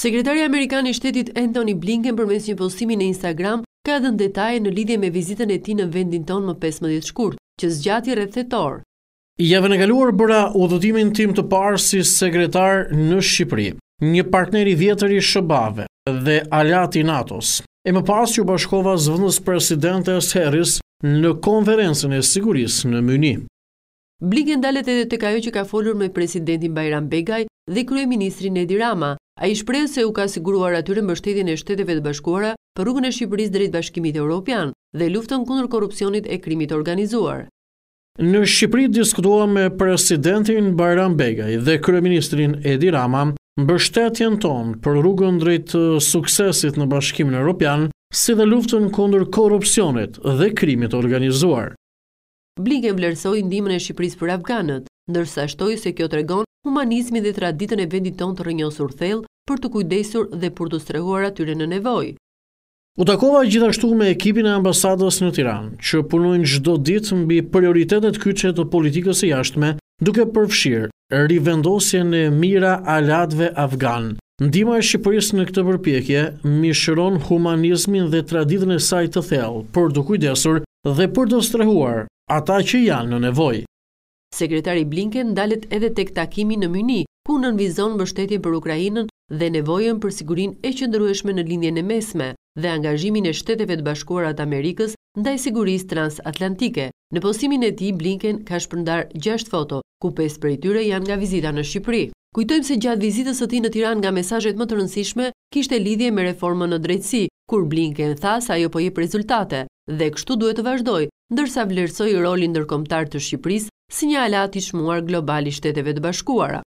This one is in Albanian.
Sekretari Amerikan i shtetit Anthony Blinken për mes një postimi në Instagram ka dhe në detaj në lidhje me vizitën e ti në vendin ton më 15 shkurt, që zgjati rrethetor. Ja vë në galuar bëra u dhëtimin tim të parë si sekretar në Shqipëri, një partneri vjetëri Shëbave dhe aljati Natos. E më pas që bashkova zvëndës presidentës Heris në konferensën e siguris në Myni. Blinken dalet edhe të kajo që ka folur me presidentin Bajram Begaj dhe kryeministrin Edi Rama, A i shprej se u ka siguruar atyre mbështetjen e shteteve të bashkuara për rrugën e Shqipëris drejt bashkimit e Europian dhe luftën kundër korupcionit e krimit organizuar. Në Shqipëri diskutua me presidentin Bajram Begaj dhe kryeministrin Edi Rama mbështetjen tonë për rrugën drejt suksesit në bashkimin e Europian si dhe luftën kundër korupcionit dhe krimit organizuar. Blinke vlerësoj ndimën e Shqipëris për Afganët, ndërsa shtoj se kjo të regon humanizmi dhe traditën e vendit ton të rënjohë surthel për të kujdesur dhe për të strehuar atyre në nevoj. U takova gjithashtu me ekipin e ambasadës në Tiran, që punojnë gjdo ditë mbi prioritetet kyqe të politikës e jashtme, duke përfshirë rivendosje në mira alatve afgan. Ndima e Shqipëris në këtë përpjekje, mishëron humanizmin dhe traditën e saj të thellë, për të kujdesur dhe për të strehuar ata që janë në nevoj. Sekretari Blinken dalet edhe tek takimi në Myni, ku nënvizon mështetje për Ukrajinën dhe nevojën për sigurin e qëndrueshme në lindjen e mesme dhe angazhimin e shteteve të bashkuarat Amerikës ndaj siguris transatlantike. Në posimin e ti, Blinken ka shpërndar 6 foto, ku 5 për i tyre janë nga vizita në Shqipëri. Kujtojmë se gjatë vizitës së ti në Tiran nga mesajet më të rëndësishme, kishte lidhje me reformën në drejtësi, kur Blinken tha sa jo po jep rezultate, dhe kështu duhet të vazhdoj, ndërsa vlerësoj rolin nërkomtar të Shqipëris, si një alati shmuar globali shteteve të bashkuara.